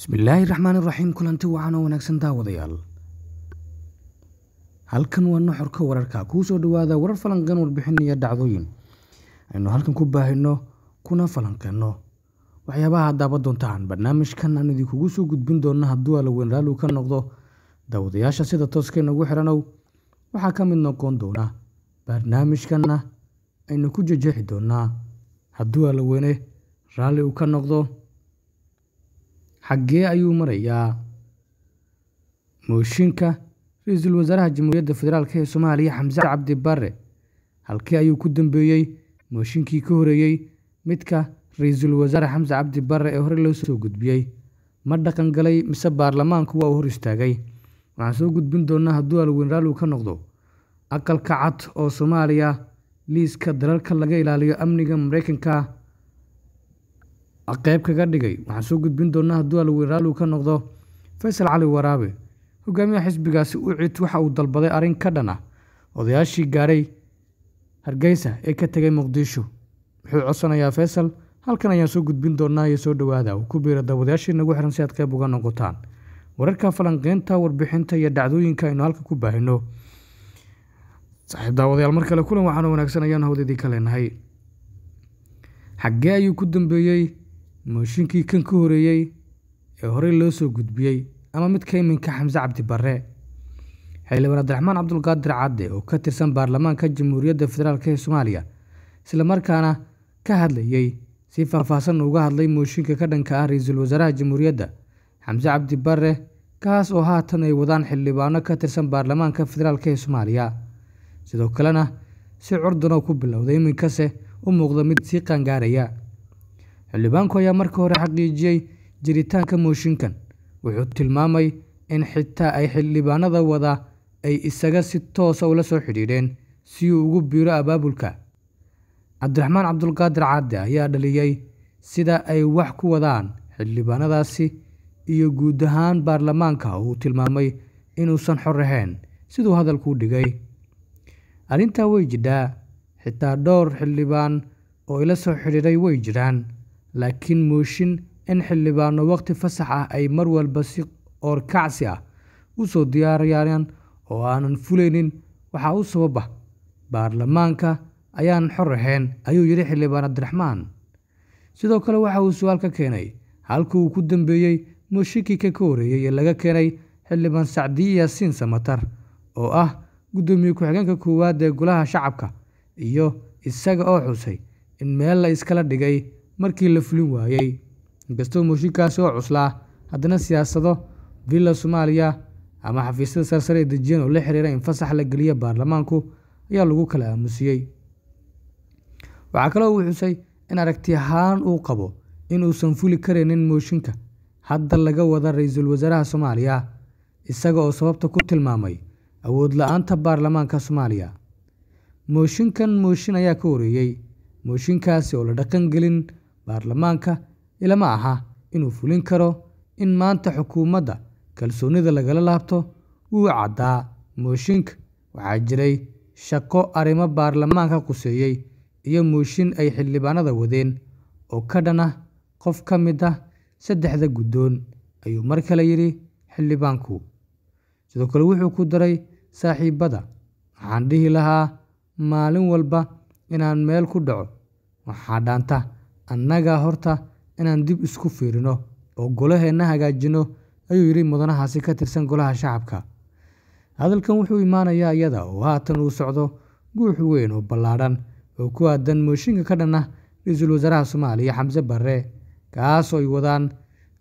bismillaahi raxmaani raxiim kulanti wacan oo wanaagsan daawadayaal halkan waa noxorka wararka kuu soo dhawaada warar falanqeen warbixin iyo dhacdooyin aynu halkan ku baahino kuna falanqeeno waxyaabaha hadaaba doontaan barnaamijkan aan idinkugu soo gudbin doonno hadduu alaweyn raaligu ka noqdo daawadayaasha sida tooska inagu xiranow waxaa ka mid noqon doona barnaamijkanna aynu ku jejeexi doonaa hadduu alaweyne raalli uu ka noqdo Xaggee ayuu marayaa? Mooshinka ra-iisul Wasaaraha Jamhuuriyadda federaalk ee Soomaaliya Xamse Cabdi Barre Halkee ayuu ku dambeeyey mooshinkii ka horreeyay midka Ra'iisul Wasaare Xamse Cabdi Barre ee horey loo soo gudbiyay? Ma dhaqan galay mise baarlamaanku waa uu hor istaagay? Waxaan soo gudbin doonaa hadduu Halaweyn uu ka noqdo. Aqalka Cad oo Soomaaliya liiska dalalka laga ilaaliyo amniga Mareykanka qayb kaga dhigay waxaan soo gudbin doonaa hadduu alwiraalu ka noqdo faysal cali waraabe hogaamiyaha xisbigaasi ucit waxa uu dalbaday arrin ka dhan ah odayaashii gaaray hargeysa ee ka tegay muqdisho wuxuu codsanayaa faysal halkan ayaan soo gudbin doonaa iyo soo dhowaada uu ku biira daawadayaashii nagu xihan si aad qayb uga noqotaan wararka falanqeynta warbixinta iyo dhacdooyinka aynu halka ku baahino saaxiib daawadayaal mar kale kulan waxaanu wanaagsan hawdadii ka leenahay xaggee ayuu ku dambeeyey mooshinkii kan ka horeeyey ee horey loo soo gudbiyey ama midka iminka xamse cabdibarre xildhibaan abdiraxmaan cabdulqaadir cadde oo ka tirsan baarlamaanka jamhuuriyadda federaalk ee soomaaliya islamarkaana ka hadlayey si faahfaahsan uga hadlay mooshinka ka dhanka ah ra-iisul wasaaraha jamhuuriyadda xamse cabdi barre kaas oo haatan ay wadaan xildhibaano ka tirsan baarlamaanka federaalk ee soomaaliya sidoo kalena si curdan oo ku bilowday iminkase u muuqda mid sii qaangaaraya xildhibaanku ayaa marka hore xaqiijiyey jiritaanka mooshinkan wuxuu tilmaamay in xitaa ay xildhibaanada wada ay isaga si toosa ah ula soo xidhiidheen si uu ugu biiro abaabulka cabdiraxmaan cabdulqaadir caade ayaa dhaliyey sida ay wax ku wadaan xildhibaanadaasi iyo guud ahaan baarlamaanka uu tilmaamay inuusan xor ahayn siduu hadalkuu dhigay arrintaa way jidhaa xitaa dhowr xildhibaan oo ila soo xidhiidhay way jiraan laakiin mooshin in xildhibaano wakhti fasax ah ay mar walba si oorkacsi ah u soo diyaaryaareen oo aanan fulaynin waxaa u sababa baarlamaanka ayaan xor ahayn ayuu yidhi xildhibaan abdiraxmaan sidoo kale waxa uu su-aal ka keenay halkii uu ku dambeeyey mooshinkii ka ka horreeyey ee laga keenay xildhibaan sacdiye yaasiin samatar oo ah guddoomiye ku-xigeenka koowaad ee golaha shacabka iyo isaga oo xusay in meel la iskala dhigay markii la fulin waayey inkastoo mooshinkaas oo cuslaa haddana siyaasado villa soomaaliya ama xafiisyada sarsare ee dejiyan oo la xiriira in fasax la geliya baarlamaanku ayaa lagu kala aamusiyey waxaa kaloo uu xusay in aragti ahaan uu qabo inuusan fuli karaynin mooshinka hadda laga wada ra-iisul wasaaraha soomaaliya isaga oo sababta ku tilmaamay awood la-aanta baarlamaanka soomaaliya mooshinkan mooshin ayaa ka wareeyey mooshinkaasi oo la dhaqan gelin baarlamaanka ilama aha inuu fulin karo in maanta xukuumadda kalsoonida lagala laabto wuu caddaa mooshinka waxaa jiray shaqo arrimo baarlamaanka quseeyey iyo mooshin ay xildhibaanada wadeen oo ka dhan ah qof ka mid ah saddexda guddoon ayuu mar kale yidhi xildhibaanku sidoo kale wuxuu ku daray saaxiibada waxaan dhihi lahaa maalin walba inaan meel ku dhaco waxaa dhaanta annaga horta inaan dib isku fiirino oo golaheenna hagaajino ayuu yidhi mudanahaasi ka tirsan golaha shacabka hadalkan wuxuu imaanayaa iyada oo haatan uu socdo guux weyn oo ballaadhan oo ku aadan mooshinka ka dhan ra-iisul wasaaraha soomaaliya xamse barre kaas oo ay wadaan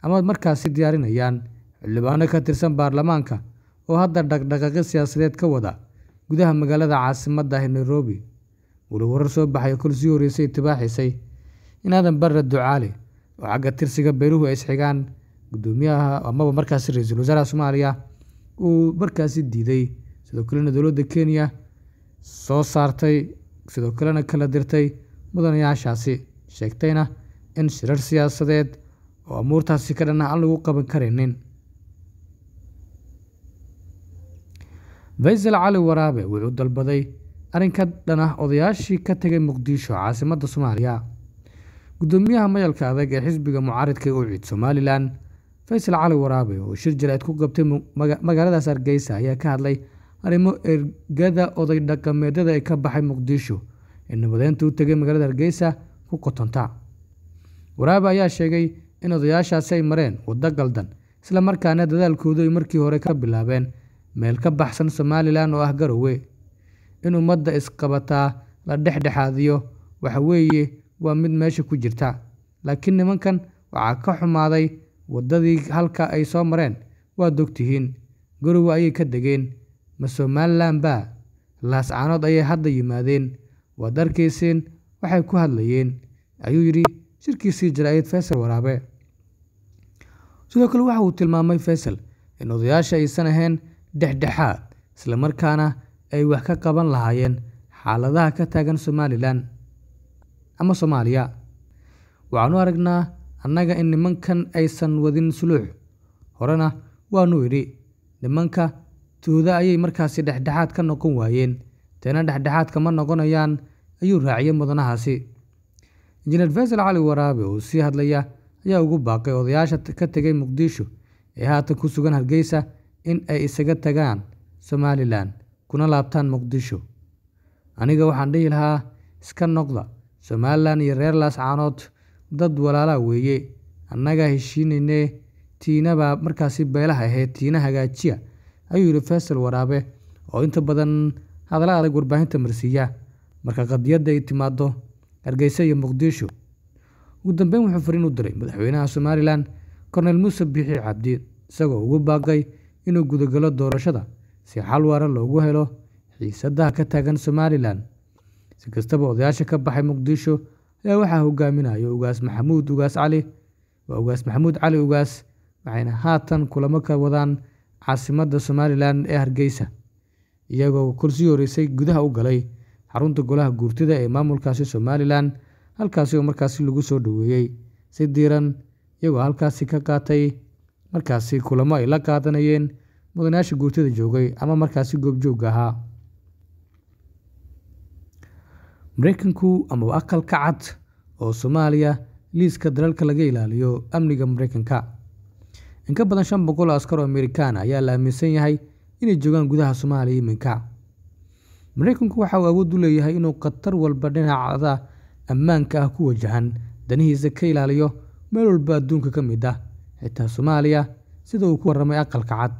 ama markaasi diyaarinayaan xildhibaano ka tirsan baarlamaanka oo hadda dhaqdhaqaaqi siyaasadeed ka wada gudaha magaalada caasimadda ah nairobi weli warar soo baxay kolsii horreysay tibaaxisay inaadan barra ducaale oo xagga tirsiga beeruhu ay isxigaan guddoomiyaha amaba markaasi ra-iisul wasaaraha soomaaliya uu markaasi diiday sidoo kalena dowladda kenya soo saartay sidoo kalena kala dirtay mudanayaashaasi sheegtayna in shirar siyaasadeed oo amuurtaasi ka dhan aan lagu qaban karaynin faysal cali waraabe wuxuu dalbaday arrinka dhanah odayaashii ka tegay muqdisho caasimadda soomaaliya gudoomiyaha mayalka adag ee xisbiga mucaaridka u ciid somalilan faysal cali waraabe oo shir jileed ku qabtay magaaladaas hargeysa ayaa ka hadlay arrimo ergada oday dhaqameedyada ee ka baxay muqdisho ee nabadeynta u tegay magaalada hargeysa ku qotonta waraabe ayaa sheegay in odayaashaasi ay mareen waddo galdan isla markaana dadaalkoodu ay markii hore ka bilaabeen meel ka baxsan somalilan oo ah garowe in ummadda isqabataa la dhexdhexaadiyo waxa weeye waa mid meesha ku jirta laakiin nimankan waxaa ka xumaaday waddadii halka ay soo mareen waad dogtihiin garowe ayay ka degeen ma somalilan baa laascaanood ayay hadda yimaadeen waad arkayseen waxay ku hadlayeen ayuu yidhi shirkiisii jaraa'id faysal waraabe sidoo kale waxa uu tilmaamay faysal in odayaasha aysan ahayn dhexdhexaad isla markaana ay wax ka qaban lahaayeen xaaladaha ka taagan somalilan ama soomaaliya waxaanu aragnaa annaga in nimankan aysan wadin suluux horena waanu idhi nimanka tooda ayay markaasi dhexdhexaad ka noqon waayeen tena dhexdhexaadka ma noqonayaan ayuu raaciyey mudanahaasi injineer faysal cali waraabe oo sii hadlaya ayaa ugu baaqay odayaasha ka tegay muqdisho ee haatan ku sugan hargeysa in ay isaga tagaan somalilan kuna laabtaan muqdisho aniga waxaan dhihi lahaa iska noqda somalilan iyo reer laascaanood dad walaalaa weeye annagaa heshiinayne tiina markaasi beelaha ahayd tiina hagaajiya ayuu yidhi faysal waraabe oo inta badan hadala adag warbaahinta marsiiya marka qadiyadda ay timaado hargeysa iyo muqdisho ugu dambeyn wuxuu fariin u diray madaxweynaha somalilan korneyl muuse biixi cabdi isagoo ugu baaqay inuu gudagalo doorashada si xal waara loogu helo xiisadaha ka taagan somalilan si kastaba odayaasha ka baxay muqdisho ayaa waxaa hogaaminayo ugaas maxamuud ugaas cali waa ugaas maxamuud cali ugaas waxayna haatan kulamo ka wadaan caasimadda somalilan ee hargeysa iyagoo kulsii horeysay gudaha u galay xarunta golaha guurtida ee maamulkaasi somalilan halkaasi oo markaasi lagu soo dhoweeyey si diiran iyagoo halkaasi ka qaatay markaasi kulamo ay la qaadanayeen mudanayaasha guurtida joogay ama markaasi goobjoogga ahaa maraykanku amaba aqalka cad oo soomaaliya liiska dalalka laga ilaaliyo amniga maraykanka in ka badan shan boqol oo askar oo amerikaan ah ayaa la aaminsan yahay inay joogaan gudaha soomaaliya iminka maraykanku waxa uu awood u leeyahay inuu khatar walba dhinacada ammaanka ah ku wajahan danihiisa ka ilaaliyo meel walba adduunka ka mid ah xitaa soomaaliya sida uu ku warramay aqalka cad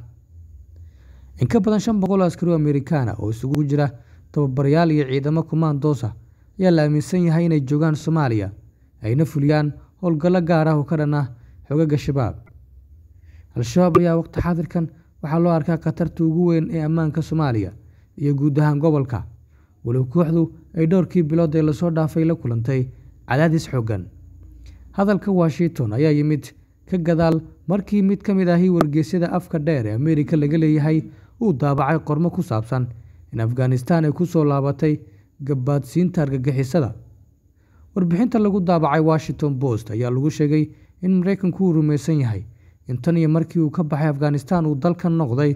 in ka badan shan boqol oo askari oo amerikaana ah oo isugu jira tababarayaal iyo ciidamo kumaandoosa ah, ayaa la aaminsan yahay inay joogaan soomaaliya ayna fuliyaan howlgallo gaar ah oo ka dhan ah xogaga shabaab al-shabaab ayaa waqti xaadirkan waxaa loo arkaa khatarta ugu weyn ee ammaanka soomaaliya iyo guud ahaan gobolka walow kooxdu ay dhowrkii bilood ee lasoo dhaafay la kulantay cadaadis xooggan hadalka washington ayaa yimid ka gadaal markii mid ka mid ahi wargeysyada afka dheer ee ameerika laga leeyahay uu daabacay qormo ku saabsan in afghanistan ay ku soo laabatay gabaadsiinta argagixisada warbixinta lagu daabacay washington post ayaa lagu sheegay in maraykanku uu rumaysan yahay in tan iyo markii uu ka baxay afghanistan uu dalkan noqday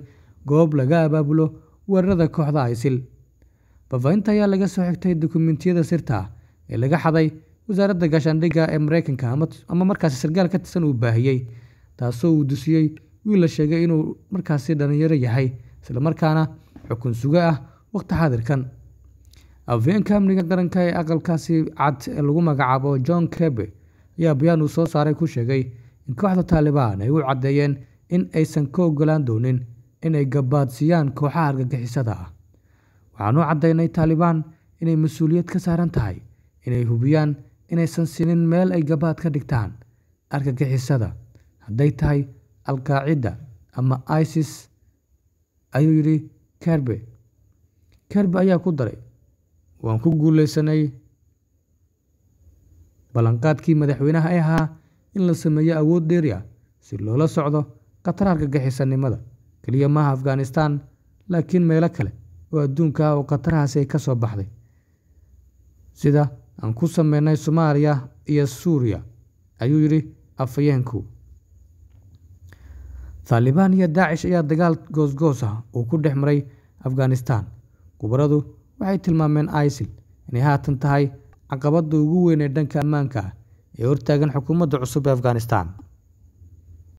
goob laga abaabulo weerarada kooxda isil bafaahinta ayaa laga soo xigtay dokumentiyada sirta ah ee laga xaday wasaaradda gaashaandhigga ee maraykanka ama markaasi sargaal ka tirsan uu baahiyey taasoo uu dusiyey wiil la sheegay inuu markaasi dhallinyaro yahay islamarkaana xukun sugo ah wakhti xaadirkan afeenka amniga qaranka ee aqalkaasi cad ee lagu magacaabo john kebe ayaa bayaan uu soo saaray ku sheegay in kooxda taalibaan ay u caddeeyeen in aysan ka ogolaan doonin inay gabaadsiiyaan kooxaha argagixisada ah waxaan u caddaynay taalibaan inay mas-uuliyad ka saaran tahay inay hubiyaan inaysan sinin meel ay gabaad ka dhigtaan argagixisada hadday tahay al ama isis ayuu yidhi kerbe kerbe ayaa ku daray waan ku guulaysanay ballanqaadkii madaxweynaha ay ahaa in la sameeyo awood dheeri ah si loola socdo khataraarka gixisannimada keliya maaha afghanistan laakiin meelo kale oo adduunka ah oo khatarahaasi ay ka soo baxday sida aan ku sameynay soomaaliya iyo suuriya ayuu yidhi afayeenku taalibaan iyo daacish ayaa dagaal goosgoos ah uu ku dhex maray afghanistan khubaradu waxay tilmaameen isil inay haatan tahay caqabadda ugu weyn ee dhanka ammaanka ah ee hortaagan xukuumadda cusub ee afghanistan